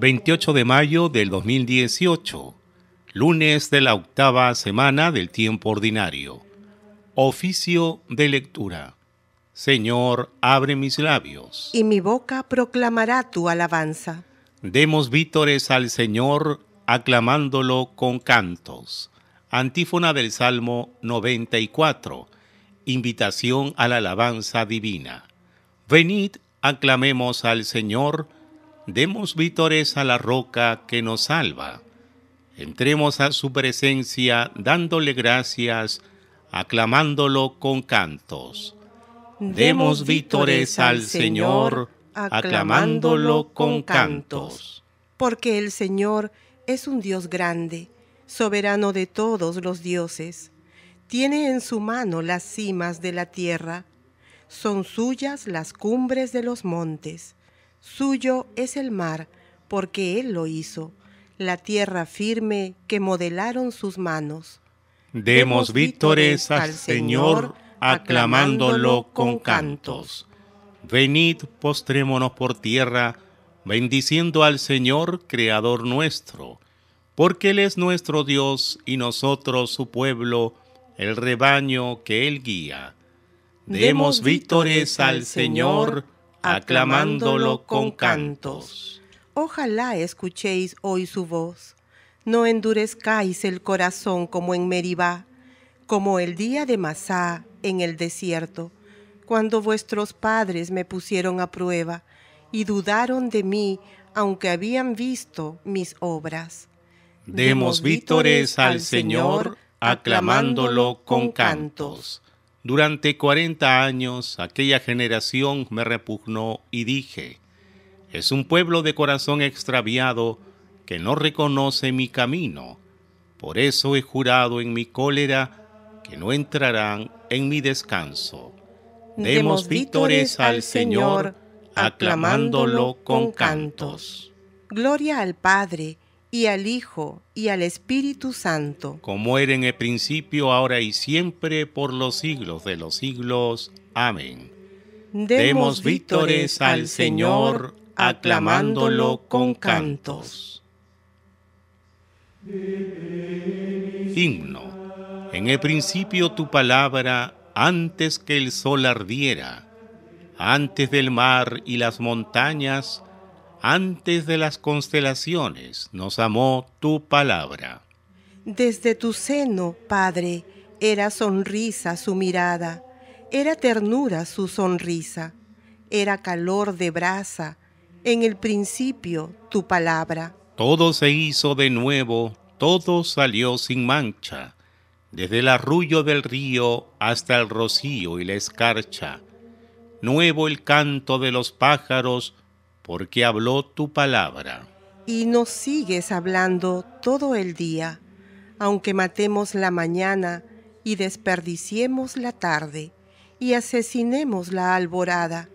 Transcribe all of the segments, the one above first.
28 de mayo del 2018, lunes de la octava semana del tiempo ordinario. Oficio de lectura. Señor, abre mis labios. Y mi boca proclamará tu alabanza. Demos vítores al Señor, aclamándolo con cantos. Antífona del Salmo 94. Invitación a la alabanza divina. Venid, aclamemos al Señor, Demos vítores a la roca que nos salva. Entremos a su presencia dándole gracias, aclamándolo con cantos. Demos vítores al Señor, aclamándolo con cantos. Porque el Señor es un Dios grande, soberano de todos los dioses. Tiene en su mano las cimas de la tierra. Son suyas las cumbres de los montes. Suyo es el mar, porque Él lo hizo, la tierra firme que modelaron sus manos. Demos víctores al Señor, aclamándolo con cantos. Venid, postrémonos por tierra, bendiciendo al Señor, Creador nuestro, porque Él es nuestro Dios y nosotros su pueblo, el rebaño que Él guía. Demos víctores al Señor, aclamándolo con cantos. Ojalá escuchéis hoy su voz. No endurezcáis el corazón como en Meribá, como el día de Masá en el desierto, cuando vuestros padres me pusieron a prueba y dudaron de mí, aunque habían visto mis obras. Demos vítores al Señor, aclamándolo con cantos. Durante 40 años aquella generación me repugnó y dije, es un pueblo de corazón extraviado que no reconoce mi camino. Por eso he jurado en mi cólera que no entrarán en mi descanso. Demos vítores al Señor, aclamándolo con cantos. Gloria al Padre y al Hijo, y al Espíritu Santo. Como era en el principio, ahora y siempre, por los siglos de los siglos. Amén. Demos víctores al Señor, aclamándolo con cantos. Himno. En el principio tu palabra, antes que el sol ardiera, antes del mar y las montañas, antes de las constelaciones nos amó tu palabra. Desde tu seno, Padre, era sonrisa su mirada, era ternura su sonrisa, era calor de brasa, en el principio tu palabra. Todo se hizo de nuevo, todo salió sin mancha, desde el arrullo del río hasta el rocío y la escarcha. Nuevo el canto de los pájaros, porque habló tu palabra. Y nos sigues hablando todo el día, aunque matemos la mañana y desperdiciemos la tarde y asesinemos la alborada,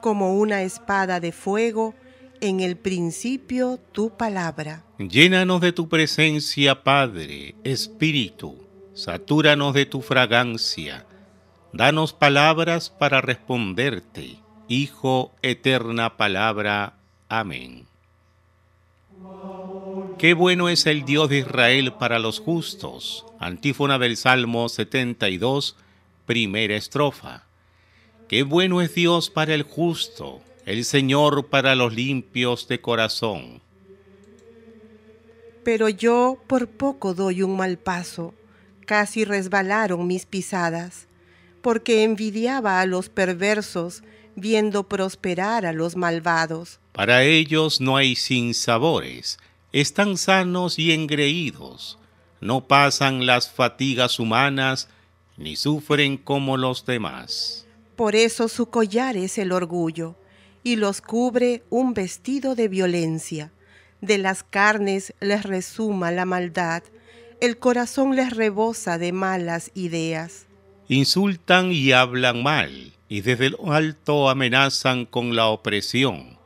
como una espada de fuego en el principio tu palabra. Llénanos de tu presencia, Padre, Espíritu, satúranos de tu fragancia, danos palabras para responderte Hijo, eterna palabra. Amén. Qué bueno es el Dios de Israel para los justos. Antífona del Salmo 72, primera estrofa. Qué bueno es Dios para el justo, el Señor para los limpios de corazón. Pero yo por poco doy un mal paso, casi resbalaron mis pisadas, porque envidiaba a los perversos, viendo prosperar a los malvados. Para ellos no hay sinsabores, están sanos y engreídos, no pasan las fatigas humanas, ni sufren como los demás. Por eso su collar es el orgullo, y los cubre un vestido de violencia. De las carnes les resuma la maldad, el corazón les rebosa de malas ideas. Insultan y hablan mal, y desde lo alto amenazan con la opresión.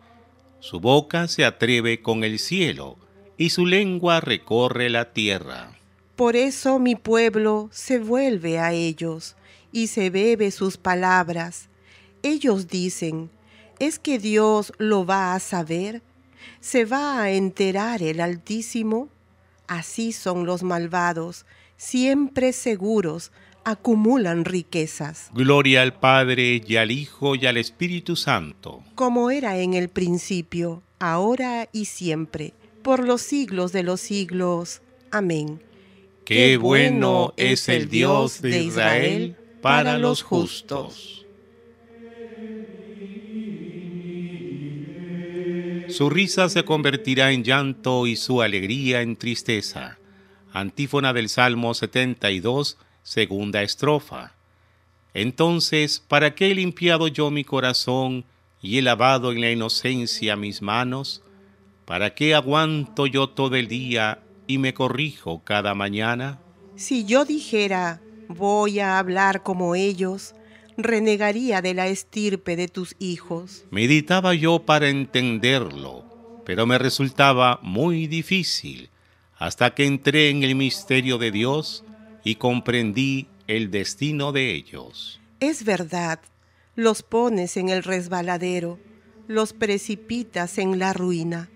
Su boca se atreve con el cielo y su lengua recorre la tierra. Por eso mi pueblo se vuelve a ellos y se bebe sus palabras. Ellos dicen, ¿es que Dios lo va a saber? ¿Se va a enterar el Altísimo? Así son los malvados, siempre seguros acumulan riquezas. Gloria al Padre y al Hijo y al Espíritu Santo. Como era en el principio, ahora y siempre, por los siglos de los siglos. Amén. Qué, bueno es el Dios de Israel para los justos. Su risa se convertirá en llanto y su alegría en tristeza. Antífona del Salmo 72, Segunda estrofa. Entonces, ¿para qué he limpiado yo mi corazón y he lavado en la inocencia mis manos? ¿Para qué aguanto yo todo el día y me corrijo cada mañana? Si yo dijera, voy a hablar como ellos, renegaría de la estirpe de tus hijos. Meditaba yo para entenderlo, pero me resultaba muy difícil, hasta que entré en el misterio de Dios y comprendí el destino de ellos. Es verdad, los pones en el resbaladero, los precipitas en la ruina.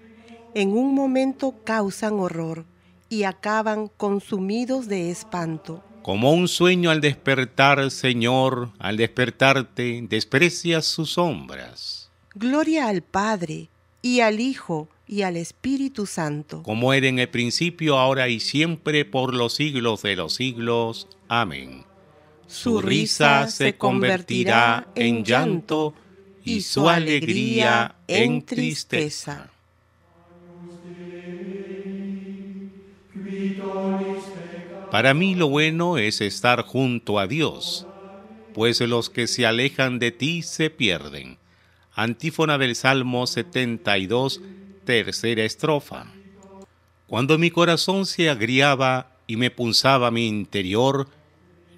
En un momento causan horror y acaban consumidos de espanto. Como un sueño al despertar, Señor, al despertarte, desprecias sus sombras. Gloria al Padre y al Hijo y al Espíritu Santo. Como era en el principio, ahora y siempre, por los siglos de los siglos. Amén. Su risa se convertirá en llanto y su alegría en tristeza. Para mí lo bueno es estar junto a Dios, pues los que se alejan de ti se pierden. Antífona del Salmo 72 Tercera estrofa. Cuando mi corazón se agriaba y me punzaba mi interior,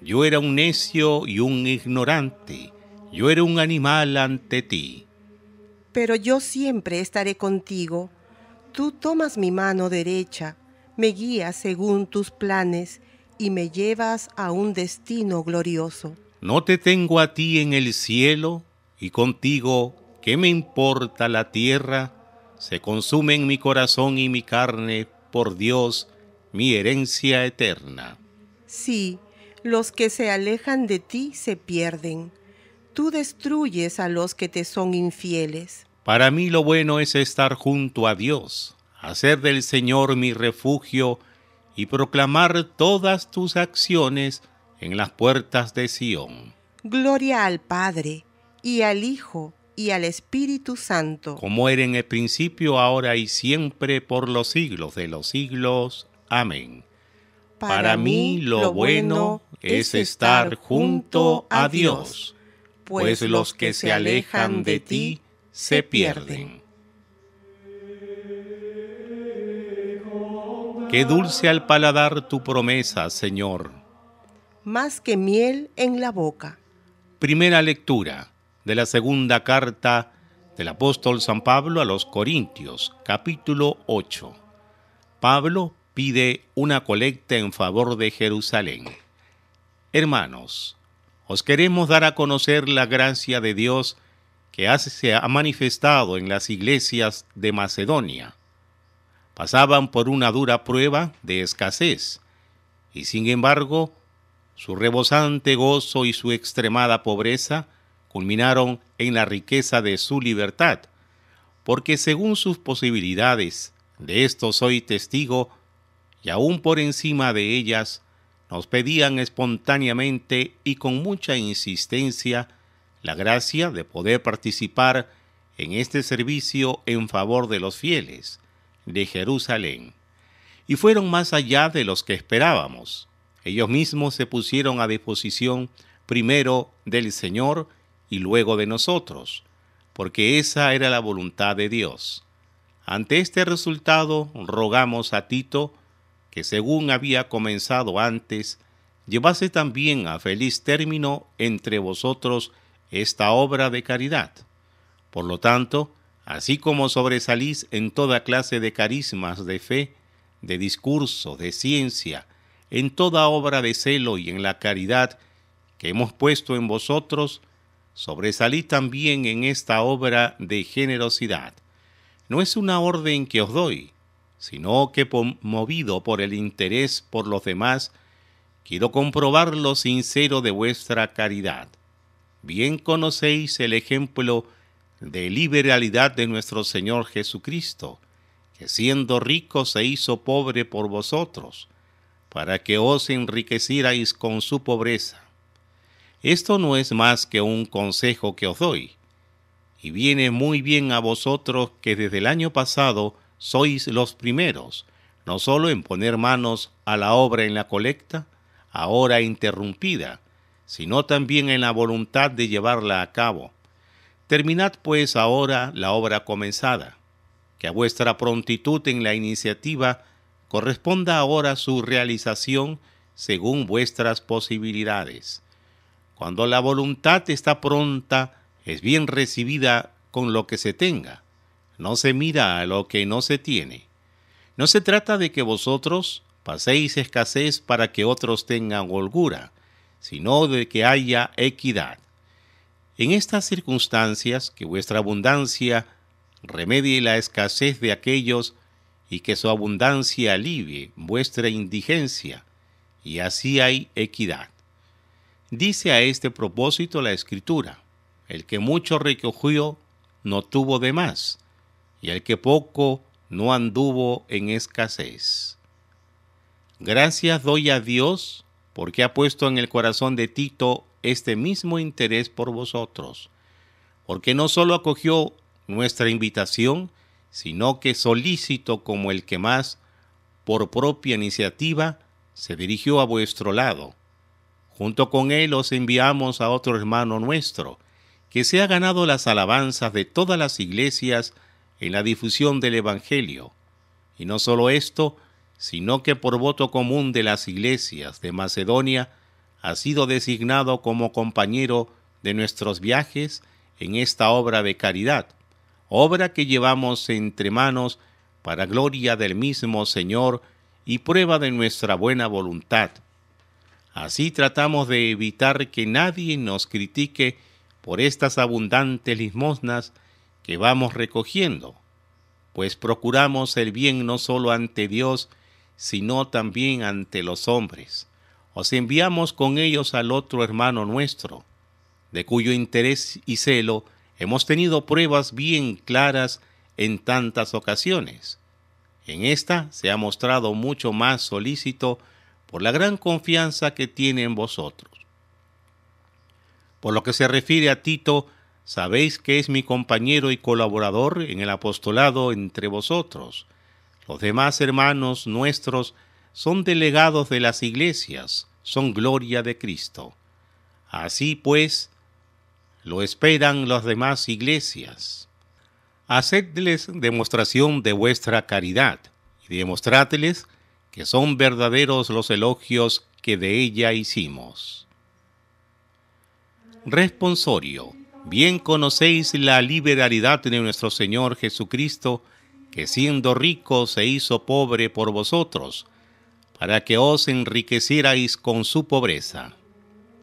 yo era un necio y un ignorante, yo era un animal ante ti. Pero yo siempre estaré contigo. Tú tomas mi mano derecha, me guías según tus planes y me llevas a un destino glorioso. No te tengo a ti en el cielo y contigo, ¿qué me importa la tierra? se consumen mi corazón y mi carne por Dios, mi herencia eterna. Sí, los que se alejan de ti se pierden. Tú destruyes a los que te son infieles. Para mí lo bueno es estar junto a Dios, hacer del Señor mi refugio y proclamar todas tus acciones en las puertas de Sión. Gloria al Padre y al Hijo y al Espíritu Santo. Como era en el principio, ahora y siempre, por los siglos de los siglos. Amén. Para, Para mí lo bueno es estar junto a Dios, pues, pues los que se alejan de ti se pierden. Qué dulce al paladar tu promesa, Señor. Más que miel en la boca. Primera lectura de la segunda carta del apóstol San Pablo a los Corintios, capítulo 8. Pablo pide una colecta en favor de Jerusalén. Hermanos, os queremos dar a conocer la gracia de Dios que se ha manifestado en las iglesias de Macedonia. Pasaban por una dura prueba de escasez, y sin embargo, su rebosante gozo y su extremada pobreza culminaron en la riqueza de su libertad, porque según sus posibilidades, de esto soy testigo, y aún por encima de ellas, nos pedían espontáneamente y con mucha insistencia la gracia de poder participar en este servicio en favor de los fieles de Jerusalén. Y fueron más allá de los que esperábamos. Ellos mismos se pusieron a disposición primero del Señor, y luego de nosotros, porque esa era la voluntad de Dios. Ante este resultado rogamos a Tito que según había comenzado antes, llevase también a feliz término entre vosotros esta obra de caridad. Por lo tanto, así como sobresalís en toda clase de carismas de fe, de discurso, de ciencia, en toda obra de celo y en la caridad que hemos puesto en vosotros, sobresalid también en esta obra de generosidad. No es una orden que os doy, sino que movido por el interés por los demás, quiero comprobar lo sincero de vuestra caridad. Bien conocéis el ejemplo de liberalidad de nuestro Señor Jesucristo, que siendo rico se hizo pobre por vosotros, para que os enriquecierais con su pobreza esto no es más que un consejo que os doy, y viene muy bien a vosotros que desde el año pasado sois los primeros, no solo en poner manos a la obra en la colecta, ahora interrumpida, sino también en la voluntad de llevarla a cabo. Terminad pues ahora la obra comenzada, que a vuestra prontitud en la iniciativa corresponda ahora su realización según vuestras posibilidades. Cuando la voluntad está pronta, es bien recibida con lo que se tenga. No se mira a lo que no se tiene. No se trata de que vosotros paséis escasez para que otros tengan holgura, sino de que haya equidad. En estas circunstancias, que vuestra abundancia remedie la escasez de aquellos y que su abundancia alivie vuestra indigencia, y así hay equidad. Dice a este propósito la Escritura, el que mucho recogió no tuvo de más, y el que poco no anduvo en escasez. Gracias doy a Dios porque ha puesto en el corazón de Tito este mismo interés por vosotros, porque no solo acogió nuestra invitación, sino que solícito como el que más, por propia iniciativa, se dirigió a vuestro lado, Junto con él os enviamos a otro hermano nuestro, que se ha ganado las alabanzas de todas las iglesias en la difusión del Evangelio. Y no solo esto, sino que por voto común de las iglesias de Macedonia ha sido designado como compañero de nuestros viajes en esta obra de caridad, obra que llevamos entre manos para gloria del mismo Señor y prueba de nuestra buena voluntad Así tratamos de evitar que nadie nos critique por estas abundantes limosnas que vamos recogiendo, pues procuramos el bien no solo ante Dios, sino también ante los hombres. Os enviamos con ellos al otro hermano nuestro, de cuyo interés y celo hemos tenido pruebas bien claras en tantas ocasiones. En esta se ha mostrado mucho más solícito por la gran confianza que tiene en vosotros. Por lo que se refiere a Tito, sabéis que es mi compañero y colaborador en el apostolado entre vosotros. Los demás hermanos nuestros son delegados de las iglesias, son gloria de Cristo. Así pues, lo esperan las demás iglesias. Hacedles demostración de vuestra caridad y demostradles que son verdaderos los elogios que de ella hicimos. Responsorio. Bien conocéis la liberalidad de nuestro Señor Jesucristo, que siendo rico se hizo pobre por vosotros, para que os enriquecierais con su pobreza.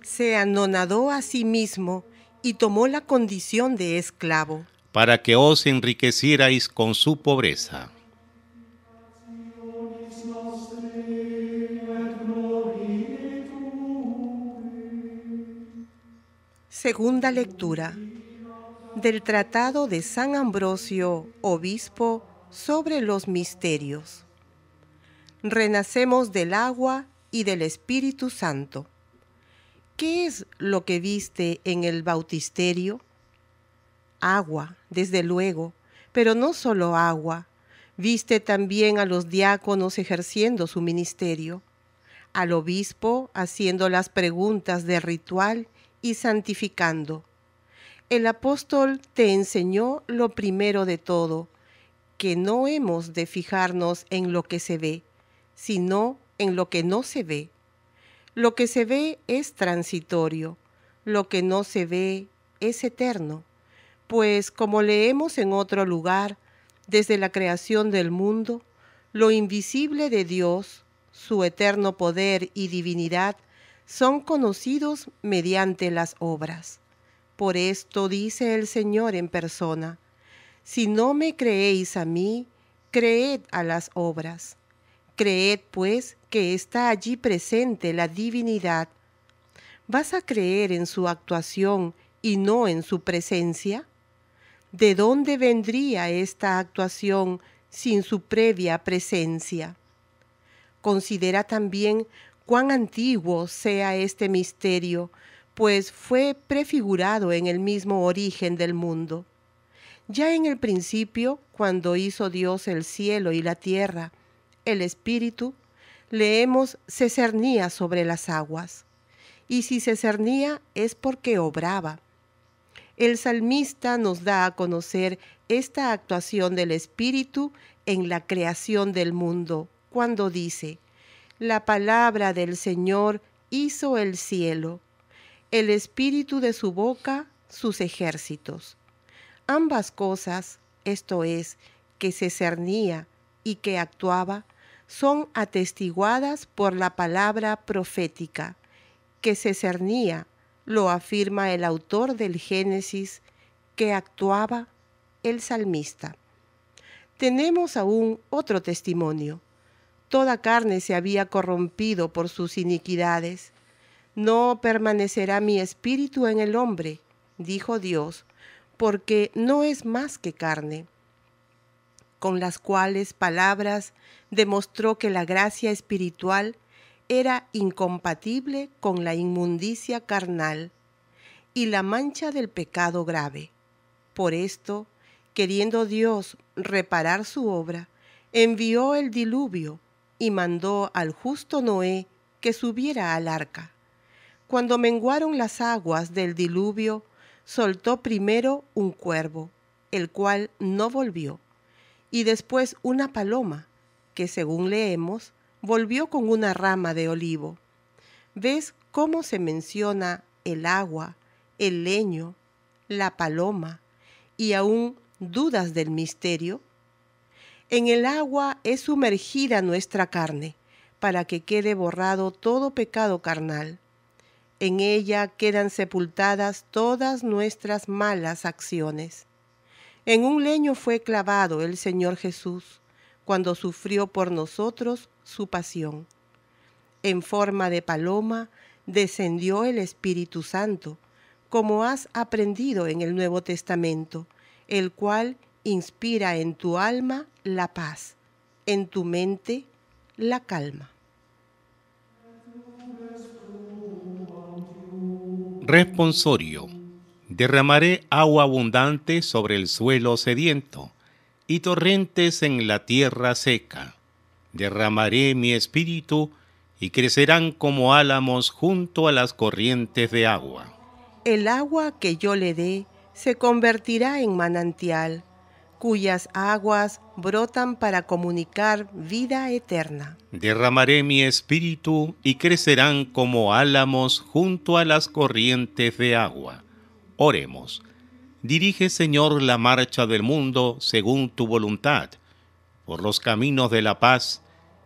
Se anonadó a sí mismo y tomó la condición de esclavo. Para que os enriquecierais con su pobreza Segunda lectura del Tratado de San Ambrosio, Obispo, sobre los misterios. Renacemos del agua y del Espíritu Santo. ¿Qué es lo que viste en el bautisterio? Agua, desde luego, pero no solo agua. Viste también a los diáconos ejerciendo su ministerio, al obispo haciendo las preguntas de ritual y santificando. El apóstol te enseñó lo primero de todo, que no hemos de fijarnos en lo que se ve, sino en lo que no se ve. Lo que se ve es transitorio, lo que no se ve es eterno, pues como leemos en otro lugar, desde la creación del mundo, lo invisible de Dios, su eterno poder y divinidad, son conocidos mediante las obras. Por esto dice el Señor en persona, si no me creéis a mí, creed a las obras. Creed pues que está allí presente la divinidad. ¿Vas a creer en su actuación y no en su presencia? ¿De dónde vendría esta actuación sin su previa presencia? Considera también cuán antiguo sea este misterio, pues fue prefigurado en el mismo origen del mundo. Ya en el principio, cuando hizo Dios el cielo y la tierra, el Espíritu, leemos, se cernía sobre las aguas. Y si se cernía es porque obraba. El salmista nos da a conocer esta actuación del Espíritu en la creación del mundo, cuando dice, la palabra del Señor hizo el cielo, el espíritu de su boca sus ejércitos. Ambas cosas, esto es, que se cernía y que actuaba, son atestiguadas por la palabra profética, que se cernía, lo afirma el autor del Génesis, que actuaba el salmista. Tenemos aún otro testimonio toda carne se había corrompido por sus iniquidades. No permanecerá mi espíritu en el hombre, dijo Dios, porque no es más que carne. Con las cuales palabras demostró que la gracia espiritual era incompatible con la inmundicia carnal y la mancha del pecado grave. Por esto, queriendo Dios reparar su obra, envió el diluvio y mandó al justo Noé que subiera al arca. Cuando menguaron las aguas del diluvio, soltó primero un cuervo, el cual no volvió, y después una paloma, que según leemos, volvió con una rama de olivo. ¿Ves cómo se menciona el agua, el leño, la paloma y aún dudas del misterio? En el agua es sumergida nuestra carne, para que quede borrado todo pecado carnal. En ella quedan sepultadas todas nuestras malas acciones. En un leño fue clavado el Señor Jesús, cuando sufrió por nosotros su pasión. En forma de paloma descendió el Espíritu Santo, como has aprendido en el Nuevo Testamento, el cual inspira en tu alma la paz, en tu mente la calma. Responsorio. Derramaré agua abundante sobre el suelo sediento y torrentes en la tierra seca. Derramaré mi espíritu y crecerán como álamos junto a las corrientes de agua. El agua que yo le dé se convertirá en manantial cuyas aguas brotan para comunicar vida eterna. Derramaré mi espíritu y crecerán como álamos junto a las corrientes de agua. Oremos. Dirige, Señor, la marcha del mundo según tu voluntad, por los caminos de la paz,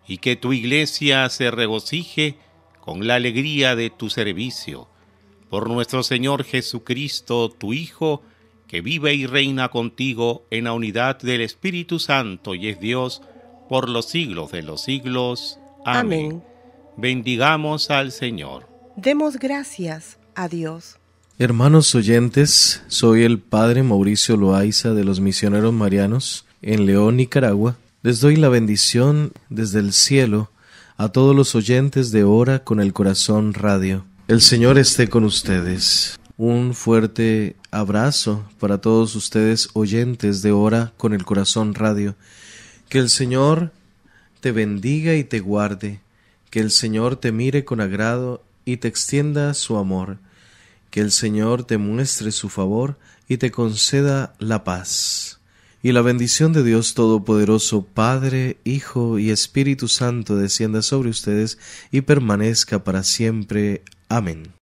y que tu iglesia se regocije con la alegría de tu servicio. Por nuestro Señor Jesucristo, tu Hijo, que vive y reina contigo en la unidad del Espíritu Santo y es Dios por los siglos de los siglos. Amén. Bendigamos al Señor. Demos gracias a Dios. Hermanos oyentes, soy el Padre Mauricio Loaiza de los Misioneros Marianos en León, Nicaragua. Les doy la bendición desde el cielo a todos los oyentes de Hora con el Corazón Radio. El Señor esté con ustedes. Un fuerte abrazo para todos ustedes oyentes de Hora con el Corazón Radio. Que el Señor te bendiga y te guarde. Que el Señor te mire con agrado y te extienda su amor. Que el Señor te muestre su favor y te conceda la paz. Y la bendición de Dios Todopoderoso, Padre, Hijo y Espíritu Santo descienda sobre ustedes y permanezca para siempre. Amén.